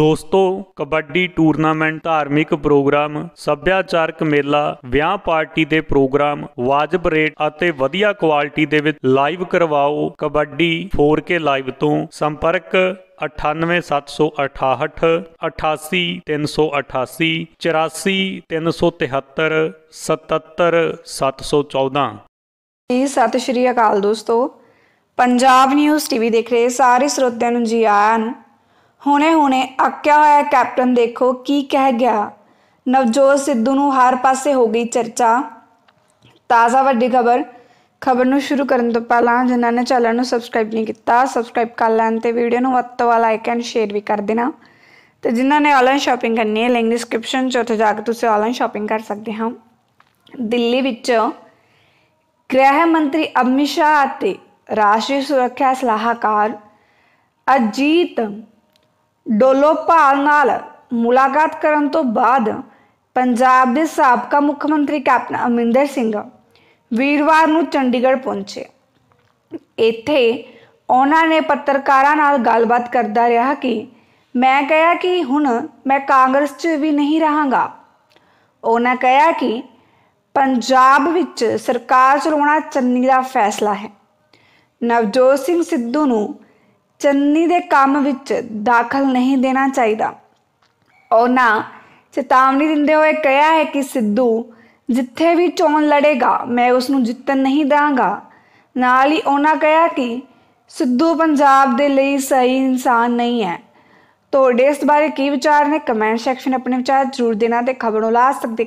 ਦੋਸਤੋ ਕਬੱਡੀ ਟੂਰਨਾਮੈਂਟ ਧਾਰਮਿਕ ਪ੍ਰੋਗਰਾਮ ਸੱਭਿਆਚਾਰਕ ਮੇਲਾ ਵਿਆਹ ਪਾਰਟੀ ਦੇ ਪ੍ਰੋਗਰਾਮ ਵਾਜਬ ਰੇਟ ਅਤੇ ਵਧੀਆ ਕੁਆਲਿਟੀ ਦੇ ਵਿੱਚ ਲਾਈਵ ਕਰਵਾਓ ਕਬੱਡੀ 4K ਲਾਈਵ ਤੋਂ ਸੰਪਰਕ 9878888388 ਜੀ ਸਤਿ ਸ਼੍ਰੀ ਅਕਾਲ ਦੋਸਤੋ ਪੰਜਾਬ ਨਿਊਜ਼ ਟੀਵੀ ਦੇਖ ਰਹੇ ਸਾਰੇ ਸਰੋਤਿਆਂ ਨੂੰ ਜੀ ਆਇਆਂ ਨੂੰ ਹੁਣੇ-ਹੁਣੇ ਆਕਿਆ ਹੋਇਆ ਕੈਪਟਨ ਦੇਖੋ ਕੀ ਕਹਿ ਗਿਆ ਨਵਜੋਤ ਸਿੱਧੂ ਨੂੰ ਹਰ ਪਾਸੇ ਹੋ ਗਈ ਚਰਚਾ ਤਾਜ਼ਾ ਵੱਡੀ ਖਬਰ ਖਬਰ ਨੂੰ ਸ਼ੁਰੂ ਕਰਨ ਤੋਂ ਪਹਿਲਾਂ ਜਿਨ੍ਹਾਂ ਨੇ ਚੈਨਲ ਨੂੰ ਸਬਸਕ੍ਰਾਈਬ ਨਹੀਂ ਕੀਤਾ ਸਬਸਕ੍ਰਾਈਬ ਕਰ ਲੈਣ ਤੇ ਵੀਡੀਓ ਨੂੰ ਵੱਧ ਤੋਂ ਵੱਧ ਲਾਈਕ ਐਂਡ ਸ਼ੇਅਰ ਵੀ ਕਰ ਦੇਣਾ ਤੇ ਜਿਨ੍ਹਾਂ ਨੇ ਆਨਲਾਈਨ ਸ਼ਾਪਿੰਗ ਕਰਨੀ ਹੈ ਲਿੰਕ ਡਿਸਕ੍ਰਿਪਸ਼ਨ 'ਚ ਉੱਥੇ ਜਾ ਕੇ ਤੁਸੀਂ ਆਨਲਾਈਨ ਸ਼ਾਪਿੰਗ ਕਰ ਸਕਦੇ ਹੋ ਦਿੱਲੀ ਵਿੱਚ ਗ੍ਰਹਿ ਮੰਤਰੀ ਅਮਿਸ਼ਾ ਅਤੇ ਰਾਸ਼ਟਰੀ ਸੁਰੱਖਿਆ ਸਲਾਹਕਾਰ ਅਜੀਤ ਡੋਲੋ ਨਾਲ ਮੁਲਾਕਾਤ ਕਰਨ ਤੋਂ ਬਾਅਦ ਪੰਜਾਬ ਦੇ ਸਾਬਕਾ ਮੁੱਖ ਮੰਤਰੀ ਕੈਪਟਨ ਅਮਿੰਦਰ ਸਿੰਘ ਵੀਰਵਾਰ ਨੂੰ ਚੰਡੀਗੜ੍ਹ ਪਹੁੰਚੇ ਇੱਥੇ ਉਹਨਾਂ ਨੇ ਪੱਤਰਕਾਰਾਂ ਨਾਲ ਗੱਲਬਾਤ ਕਰਦਾ ਰਿਹਾ ਕਿ ਮੈਂ ਕਿਹਾ ਕਿ ਹੁਣ ਮੈਂ ਕਾਂਗਰਸ 'ਚ ਵੀ ਨਹੀਂ ਰਹਾਂਗਾ ਉਹਨਾਂ ਕਿਹਾ ਕਿ ਪੰਜਾਬ ਵਿੱਚ ਸਰਕਾਰ ਚਲਾਉਣਾ ਚੰਨੀ ਦਾ ਫੈਸਲਾ ਹੈ ਨਵਜੋਤ ਸਿੰਘ ਸਿੱਧੂ ਨੂੰ ਚੰਨੀ ਦੇ ਕੰਮ ਵਿੱਚ ਦਾਖਲ ਨਹੀਂ ਦੇਣਾ ਚਾਹੀਦਾ ਉਹਨਾਂ ਚੇਤਾਵਨੀ ਦਿੰਦੇ ਹੋਏ ਕਿਹਾ ਹੈ ਕਿ ਸਿੱਧੂ ਜਿੱਥੇ ਵੀ ਚੋਣ ਲੜੇਗਾ ਮੈਂ ਉਸ ਨੂੰ ਜਿੱਤਣ ਨਹੀਂ ਦਾਂਗਾ ਨਾਲ ਹੀ ਉਹਨਾਂ ਕਿਹਾ ਕਿ ਸਿੱਧੂ ਪੰਜਾਬ ਦੇ ਲਈ ਸਹੀ ਇਨਸਾਨ ਨਹੀਂ ਹੈ ਤੁਹਾਡੇ ਇਸ ਬਾਰੇ ਕੀ ਵਿਚਾਰ ਨੇ ਕਮੈਂਟ ਸੈਕਸ਼ਨ ਆਪਣੇ ਵਿਚਾਰ ਜ਼ਰੂਰ ਦੇਣਾ ਤੇ ਖਬਰੋਂ ਲਾ ਸਕਦੇ